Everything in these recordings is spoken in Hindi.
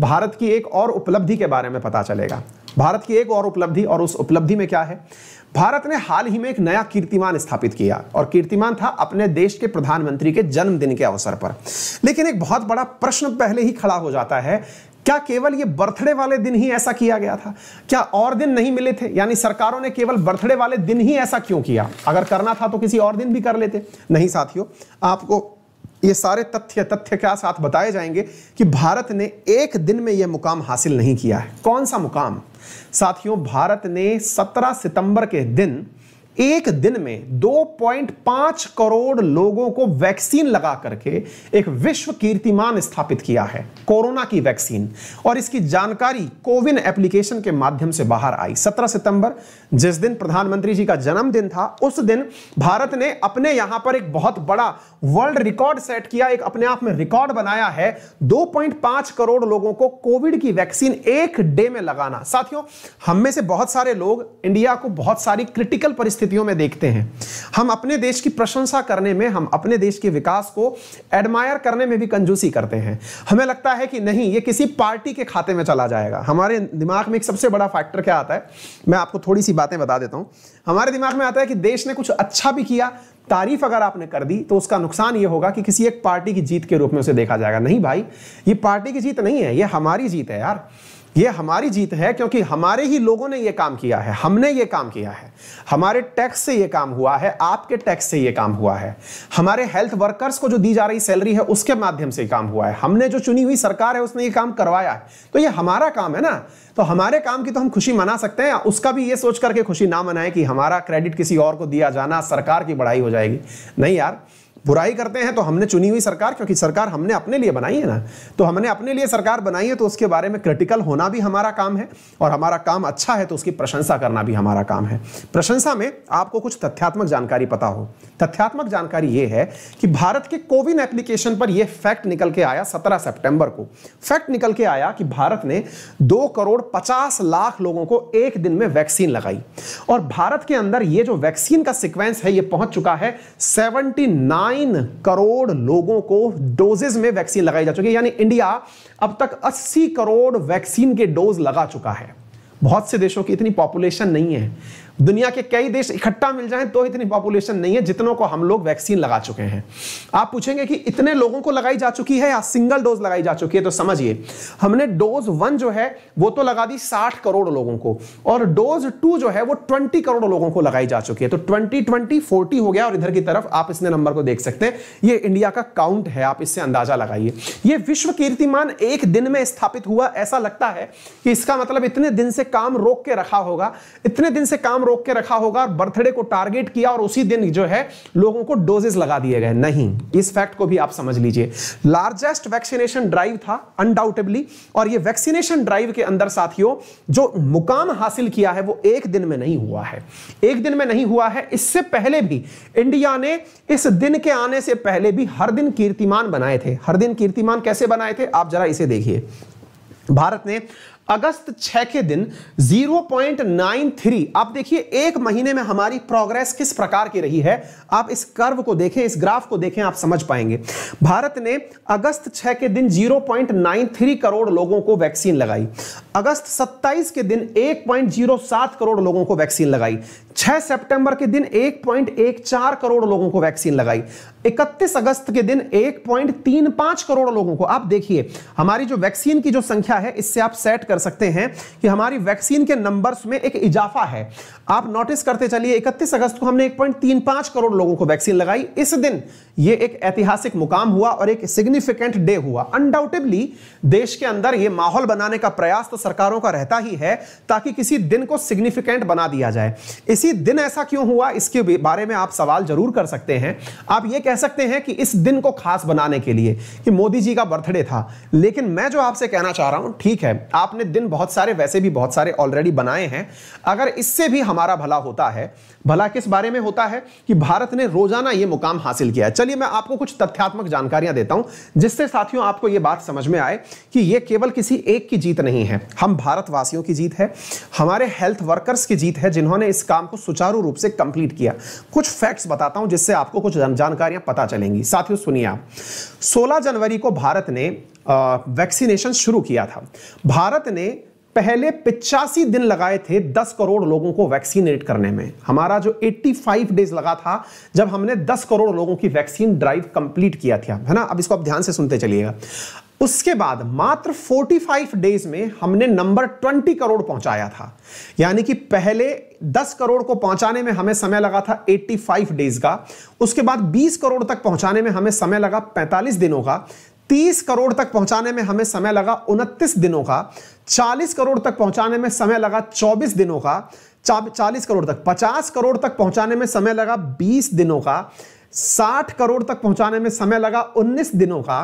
भारत की एक और उपलब्धि के बारे में पता चलेगा भारत की एक और उपलब्धि और उस उपलब्धि में क्या है भारत ने हाल ही में एक नया कीर्तिमान स्थापित किया और कीर्तिमान था अपने देश के प्रधानमंत्री के जन्मदिन के अवसर पर लेकिन एक बहुत बड़ा प्रश्न पहले ही खड़ा हो जाता है क्या केवल ये बर्थडे वाले दिन ही ऐसा किया गया था क्या और दिन नहीं मिले थे यानी सरकारों ने केवल बर्थडे वाले दिन ही ऐसा क्यों किया अगर करना था तो किसी और दिन भी कर लेते नहीं साथियों आपको ये सारे तथ्य तथ्य क्या साथ बताए जाएंगे कि भारत ने एक दिन में यह मुकाम हासिल नहीं किया है कौन सा मुकाम साथियों भारत ने 17 सितंबर के दिन एक दिन में 2.5 करोड़ लोगों को वैक्सीन लगा करके एक विश्व कीर्तिमान स्थापित किया है कोरोना की वैक्सीन और इसकी जानकारी कोविन एप्लीकेशन के माध्यम से बाहर आई 17 सितंबर जिस दिन प्रधानमंत्री जी का जन्मदिन था उस दिन भारत ने अपने यहां पर एक बहुत बड़ा वर्ल्ड रिकॉर्ड सेट किया एक अपने आप में रिकॉर्ड बनाया है 2.5 करोड़ लोगों को कोविड की वैक्सीन एक डे में लगाना साथियों हम में से बहुत सारे लोग इंडिया को बहुत सारी क्रिटिकल परिस्थिति परिस्थितियों में देखते हैं हम अपने देश की प्रशंसा करने में हम अपने देश के विकास को एडमायर करने में भी कंजूसी करते हैं हमें लगता है कि नहीं ये किसी पार्टी के खाते में चला जाएगा हमारे दिमाग में एक सबसे बड़ा फैक्टर क्या आता है मैं आपको थोड़ी सी बातें बता देता हूँ हमारे दिमाग में आता है कि देश ने कुछ अच्छा भी किया तारीफ अगर आपने कर दी तो उसका नुकसान यह होगा कि किसी एक पार्टी की जीत के रूप में उसे देखा जाएगा नहीं भाई ये पार्टी की जीत नहीं है ये हमारी जीत है यार ये हमारी जीत है क्योंकि हमारे ही लोगों ने ये काम किया है हमने ये काम किया है हमारे टैक्स से ये काम हुआ है आपके टैक्स से ये काम हुआ है हमारे हेल्थ वर्कर्स को जो दी जा रही सैलरी है उसके माध्यम से काम हुआ है हमने जो चुनी हुई सरकार है उसने ये काम करवाया है तो ये हमारा काम है ना तो हमारे काम की तो हम खुशी मना सकते हैं उसका भी ये सोच करके खुशी ना मनाए कि हमारा क्रेडिट किसी और को दिया जाना सरकार की बढ़ाई हो जाएगी नहीं यार बुराई करते हैं तो हमने चुनी हुई सरकार क्योंकि सरकार हमने अपने लिए बनाई है ना तो हमने अपने लिए सरकार बनाई है तो उसके बारे में क्रिटिकल होना भी हमारा काम है और हमारा काम अच्छा है तो उसकी प्रशंसा करना भी हमारा काम है प्रशंसा में आपको कुछ तथ्यात्मक जानकारी पता हो तथ्यात्मक जानकारी यह है कि भारत के कोविन एप्लीकेशन पर यह फैक्ट निकल के आया सत्रह सेप्टेंबर को फैक्ट निकल के आया कि भारत ने दो करोड़ पचास लाख लोगों को एक दिन में वैक्सीन लगाई और भारत के अंदर ये जो वैक्सीन का सिक्वेंस है यह पहुंच चुका है सेवनटी नाइन नाइन करोड़ लोगों को डोजेज में वैक्सीन लगाई जा चुकी है यानी इंडिया अब तक 80 करोड़ वैक्सीन के डोज लगा चुका है बहुत से देशों की इतनी पॉपुलेशन नहीं है दुनिया के कई देश इकट्ठा मिल जाएं तो इतनी पॉपुलेशन नहीं है जितनों को हम लोग वैक्सीन लगा चुके हैं आप पूछेंगे कि इतने लोगों को लगाई जा चुकी है या सिंगल डोज लगाई जा चुकी है तो समझिए हमने डोज वन जो है वो तो लगा दी साठ करोड़ लोगों को और डोज टू जो है वो ट्वेंटी करोड़ लोगों को लगाई जा चुकी है तो ट्वेंटी ट्वेंटी फोर्टी हो गया और इधर की तरफ आप इसने नंबर को देख सकते हैं ये इंडिया का काउंट है आप इससे अंदाजा लगाइए ये विश्व कीर्तिमान एक दिन में स्थापित हुआ ऐसा लगता है कि इसका मतलब इतने दिन से काम रोक के रखा होगा इतने दिन से काम रोक के रखा होगा और बर्थडे को टारगेट किया और उसी दिन जो है लोगों को डोजेस लगा दिए गए नहीं इस फैक्ट को भी आप समझ लीजिए लार्जेस्ट वैक्सीनेशन ड्राइव था अनडाउटेबली और ये वैक्सीनेशन ड्राइव के अंदर साथियों जो मुकाम हासिल किया है वो एक दिन में नहीं हुआ है एक दिन में नहीं हुआ है इससे पहले भी इंडिया ने इस दिन के आने से पहले भी हर दिन कीर्तिमान बनाए थे हर दिन कीर्तिमान कैसे बनाए थे आप जरा इसे देखिए भारत ने अगस्त 6 के दिन 0.93 आप देखिए एक महीने में हमारी प्रोग्रेस किस प्रकार की रही है आप इस कर्व को देखें इस ग्राफ को देखें आप समझ पाएंगे भारत ने अगस्त 6 के दिन 0.93 करोड़ लोगों को वैक्सीन लगाई अगस्त 27 के दिन 1.07 करोड़ लोगों को वैक्सीन लगाई 6 सितंबर के दिन 1.14 करोड़ लोगों को वैक्सीन लगाई 31 अगस्त के दिन 1.35 करोड़ लोगों को आप देखिए हमारी जो वैक्सीन की जो संख्या है इससे आप सेट कर सकते हैं कि हमारी वैक्सीन के नंबर्स में एक इजाफा है आप नोटिस करते चलिए 31 अगस्त को हमने 1.35 करोड़ लोगों को वैक्सीन लगाई इस दिन यह एक ऐतिहासिक मुकाम हुआ और एक सिग्निफिकेंट डे हुआ अनडाउटेबली देश के अंदर यह माहौल बनाने का प्रयास तो सरकारों का रहता ही है ताकि किसी दिन को सिग्निफिकेंट बना दिया जाए इसी कि दिन ऐसा क्यों हुआ इसके बारे में आप सवाल जरूर कर सकते हैं आप ये कह सकते हैं कि इस दिन को खास बनाने के लिए कि मोदी जी का बर्थडे था लेकिन मैं जो आपसे कहना चाह रहा हूं ठीक है आपने दिन बहुत सारे वैसे भी बहुत सारे ऑलरेडी बनाए हैं अगर इससे भी हमारा भला होता है भला किस बारे में होता है कि भारत ने रोजाना ये मुकाम हासिल किया चलिए मैं आपको कुछ तथ्यात्मक जानकारियां देता हूं जिससे साथियों आपको ये बात समझ में आए कि ये केवल किसी एक की जीत नहीं है हम भारतवासियों की जीत है हमारे हेल्थ वर्कर्स की जीत है जिन्होंने इस काम को सुचारू रूप से कंप्लीट किया कुछ फैक्ट्स बताता हूं जिससे आपको कुछ जानकारियां पता चलेंगी साथियों सुनिए आप सोलह जनवरी को भारत ने वैक्सीनेशन शुरू किया था भारत ने पहले पिचासी दिन लगाए थे 10 करोड़ लोगों को वैक्सीनेट करने में हमारा जो 85 डेज लगा था जब हमने 10 करोड़ लोगों की वैक्सीन ड्राइव कंप्लीट किया था है ना अब इसको आप ध्यान से सुनते चलिएगा उसके बाद मात्र 45 डेज में हमने नंबर 20 करोड़ पहुंचाया था यानी कि पहले 10 करोड़ को पहुंचाने में हमें समय लगा था 85 डेज का उसके बाद 20 करोड़ तक पहुंचाने में हमें समय लगा 45 दिनों का 30 करोड़ तक पहुंचाने में हमें समय लगा 29 दिनों का 40 करोड़ तक पहुंचाने में समय लगा 24 दिनों का 40 करोड़ तक 50 करोड़ तक पहुंचाने में समय लगा 20 दिनों का 60 करोड़ तक पहुंचाने में समय लगा 19 दिनों का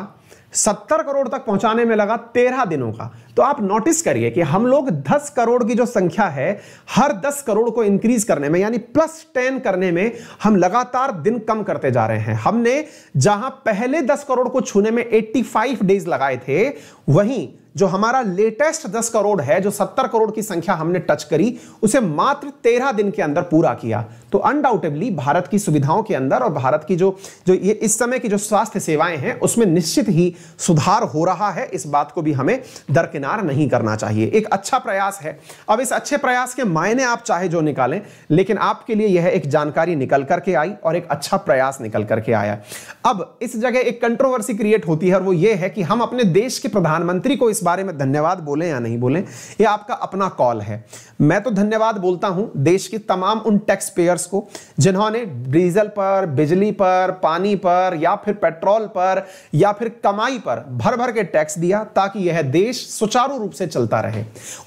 सत्तर करोड़ तक पहुंचाने में लगा तेरह दिनों का तो आप नोटिस करिए कि हम लोग दस करोड़ की जो संख्या है हर दस करोड़ को इंक्रीज करने में यानी प्लस टेन करने में हम लगातार दिन कम करते जा रहे हैं हमने जहां पहले दस करोड़ को छूने में एट्टी फाइव डेज लगाए थे वहीं जो हमारा लेटेस्ट 10 करोड़ है जो 70 करोड़ की संख्या हमने टच करी उसे मात्र 13 दिन के अंदर पूरा किया तो अनडाउटेबली भारत की सुविधाओं के अंदर और भारत की जो जो ये इस समय की जो स्वास्थ्य सेवाएं हैं उसमें निश्चित ही सुधार हो रहा है इस बात को भी हमें दरकिनार नहीं करना चाहिए एक अच्छा प्रयास है अब इस अच्छे प्रयास के मायने आप चाहे जो निकालें लेकिन आपके लिए यह एक जानकारी निकल करके आई और एक अच्छा प्रयास निकल करके आया अब इस जगह एक कंट्रोवर्सी क्रिएट होती है और वो ये है कि हम अपने देश के प्रधानमंत्री को इस बारे में धन्यवाद बोलें या नहीं बोलें ये आपका अपना कॉल है मैं तो धन्यवाद बोलता हूं देश के तमाम उन टैक्स पेयर्स को जिन्होंने डीजल पर बिजली पर पानी पर या फिर पेट्रोल पर या फिर कमाई पर भर भर के टैक्स दिया ताकि यह देश सुचारू रूप से चलता रहे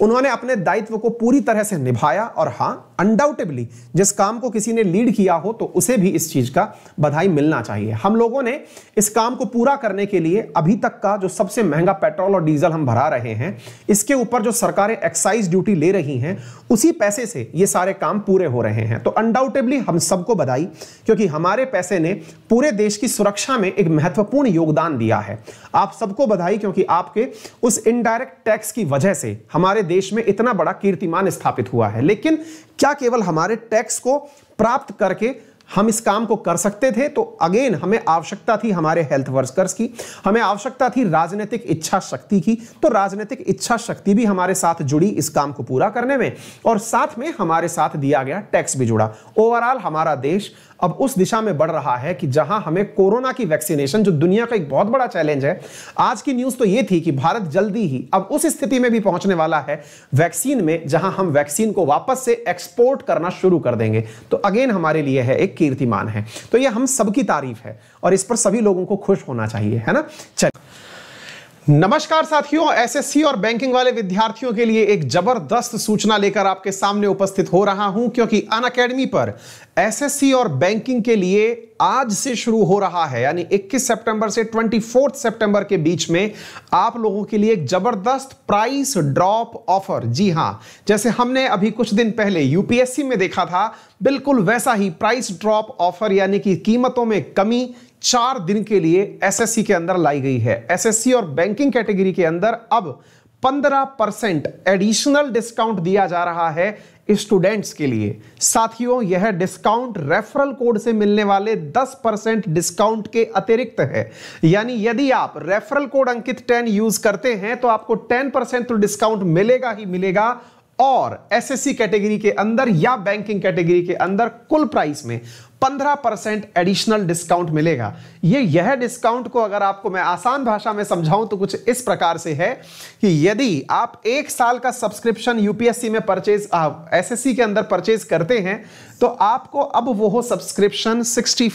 उन्होंने अपने दायित्व को पूरी तरह से निभाया और हाँ अनडाउटेबली जिस काम को किसी ने लीड किया हो तो उसे भी इस चीज का बधाई मिलना चाहिए हम लोगों ने इस काम को पूरा करने के लिए अभी तक का जो सबसे महंगा पेट्रोल और डीजल हम भरा रहे हैं इसके ऊपर जो सरकारें एक्साइज ड्यूटी ले रही हैं उसी पैसे से ये सारे काम पूरे हो रहे हैं तो अनडाउटेबली हम सबको बधाई क्योंकि हमारे पैसे ने पूरे देश की सुरक्षा में एक महत्वपूर्ण योगदान दिया है आप सबको बधाई क्योंकि आपके उस इनडायरेक्ट टैक्स की वजह से हमारे देश में इतना बड़ा कीर्तिमान स्थापित हुआ है लेकिन क्या केवल हमारे टैक्स को प्राप्त करके हम इस काम को कर सकते थे तो अगेन हमें आवश्यकता थी हमारे हेल्थ वर्कर्स की हमें आवश्यकता थी राजनीतिक इच्छा शक्ति की तो राजनीतिक इच्छा शक्ति भी हमारे साथ जुड़ी इस काम को पूरा करने में और साथ में हमारे साथ दिया गया टैक्स भी जुड़ा ओवरऑल हमारा देश अब उस दिशा में बढ़ रहा है कि जहां हमें कोरोना की वैक्सीनेशन जो दुनिया का एक बहुत बड़ा चैलेंज है आज की न्यूज तो ये थी कि भारत जल्दी ही अब उस स्थिति में भी पहुंचने वाला है वैक्सीन में जहां हम वैक्सीन को वापस से एक्सपोर्ट करना शुरू कर देंगे तो अगेन हमारे लिए है एक कीर्तिमान है तो यह हम सबकी तारीफ है और इस पर सभी लोगों को खुश होना चाहिए है ना चलिए नमस्कार साथियों एसएससी और बैंकिंग वाले विद्यार्थियों के लिए एक जबरदस्त सूचना लेकर आपके सामने उपस्थित हो रहा हूं क्योंकि अन अकेडमी पर एसएससी और बैंकिंग के लिए आज से शुरू हो रहा है यानी 21 सितंबर से 24 सितंबर के बीच में आप लोगों के लिए एक जबरदस्त प्राइस ड्रॉप ऑफर जी हां जैसे हमने अभी कुछ दिन पहले यूपीएससी में देखा था बिल्कुल वैसा ही प्राइस ड्रॉप ऑफर यानी कि कीमतों में कमी चार दिन के लिए एसएससी के अंदर लाई गई है एसएससी और बैंकिंग कैटेगरी के अंदर अब 15 परसेंट एडिशनल डिस्काउंट दिया जा रहा है स्टूडेंट्स के लिए साथियों यह डिस्काउंट रेफरल कोड से मिलने वाले 10 परसेंट डिस्काउंट के अतिरिक्त है यानी यदि आप रेफरल कोड अंकित 10 यूज करते हैं तो आपको 10 परसेंट तो डिस्काउंट मिलेगा ही मिलेगा और एसएससी कैटेगरी के अंदर या बैंकिंग कैटेगरी के अंदर कुल प्राइस में 15 परसेंट एडिशनल डिस्काउंट मिलेगा ये यह डिस्काउंट को अगर आपको मैं आसान भाषा में समझाऊं तो कुछ इस प्रकार से है कि यदि आप एक साल का सब्सक्रिप्शन यूपीएससी में परचेज एस के अंदर परचेज करते हैं तो आपको अब वो सब्सक्रिप्शन सिक्सटी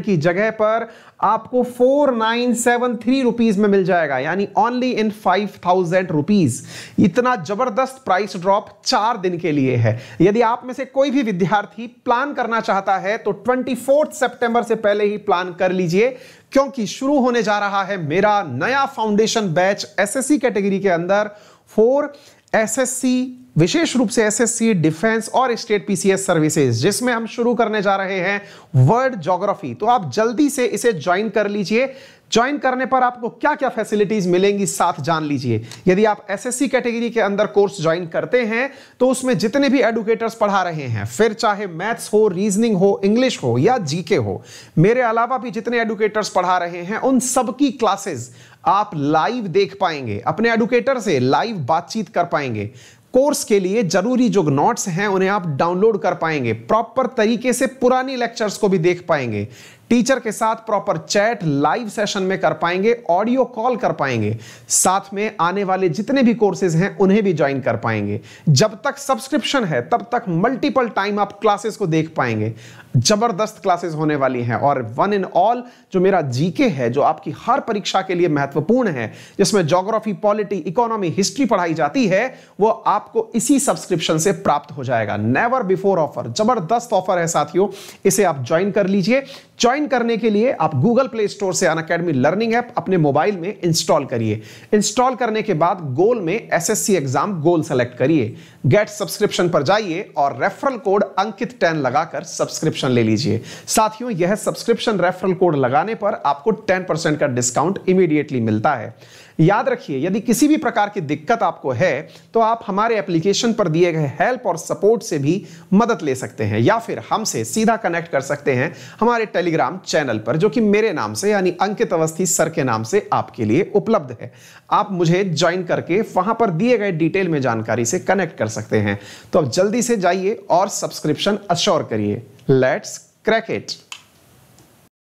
की जगह पर आपको four nine seven three rupees में मिल जाएगा यानी only in five thousand rupees इतना जबरदस्त प्राइस ड्रॉप चार दिन के लिए है यदि आप में से कोई भी विद्यार्थी प्लान करना चाहता है तो ट्वेंटी फोर्थ सेप्टेंबर से पहले ही प्लान कर लीजिए क्योंकि शुरू होने जा रहा है मेरा नया फाउंडेशन बैच एसएससी कैटेगरी के अंदर फोर एसएससी विशेष रूप से एसएससी डिफेंस और स्टेट पीसीएस सर्विसेज जिसमें हम शुरू करने जा रहे हैं वर्ल्ड जोग्राफी तो आप जल्दी से इसे ज्वाइन कर लीजिए ज्वाइन करने पर आपको क्या क्या फैसिलिटीज मिलेंगी साथ जान लीजिए यदि आप एसएससी कैटेगरी के अंदर कोर्स ज्वाइन करते हैं तो उसमें जितने भी एडुकेटर्स पढ़ा रहे हैं फिर चाहे मैथ्स हो रीजनिंग हो इंग्लिश हो या जीके हो मेरे अलावा भी जितने एडुकेटर्स पढ़ा रहे हैं उन सबकी क्लासेस आप लाइव देख पाएंगे अपने एडुकेटर से लाइव बातचीत कर पाएंगे कोर्स के लिए जरूरी जो नोट्स हैं उन्हें आप डाउनलोड कर पाएंगे प्रॉपर तरीके से पुरानी लेक्चर्स को भी देख पाएंगे टीचर के साथ प्रॉपर चैट लाइव सेशन में कर पाएंगे ऑडियो कॉल कर पाएंगे साथ में आने वाले जितने भी कोर्सेज हैं उन्हें भी ज्वाइन कर पाएंगे जब तक सब्सक्रिप्शन है तब तक मल्टीपल टाइम आप क्लासेस को देख पाएंगे जबरदस्त क्लासेस होने वाली हैं और वन इन ऑल जो मेरा जीके है जो आपकी हर परीक्षा के लिए महत्वपूर्ण है जिसमें ज्योग्राफी पॉलिटी इकोनॉमी हिस्ट्री पढ़ाई जाती है वो आपको इसी सब्सक्रिप्शन से प्राप्त हो जाएगा नेवर बिफोर ऑफर जबरदस्त ऑफर है साथियों इसे आप ज्वाइन कर लीजिए ज्वाइन करने के लिए आप गूगल प्ले स्टोर से अन अकेडमी लर्निंग ऐप अपने मोबाइल में इंस्टॉल करिए इंस्टॉल करने के बाद गोल में एसएससी एग्जाम गोल सेलेक्ट करिए गेट सब्सक्रिप्शन पर जाइए और रेफरल कोड अंकित टेन लगाकर सब्सक्रिप्शन सब्सक्रिप्शन ले लीजिए साथियों यह सब्सक्रिप्शन रेफरल कोड लगाने पर आपको 10% का डिस्काउंट इमीडिएटली मिलता है याद रखिए यदि किसी भी प्रकार की दिक्कत आपको है तो आप हमारे एप्लीकेशन पर दिए गए हेल्प और सपोर्ट से भी मदद ले सकते हैं या फिर हमसे सीधा कनेक्ट कर सकते हैं हमारे टेलीग्राम चैनल पर जो कि मेरे नाम से यानी अंकित अवस्थी सर के नाम से आपके लिए उपलब्ध है आप मुझे ज्वाइन करके वहां पर दिए गए डिटेल में जानकारी से कनेक्ट कर सकते हैं तो अब जल्दी से जाइए और सब्सक्रिप्शन अश्योर करिए Let's crack it.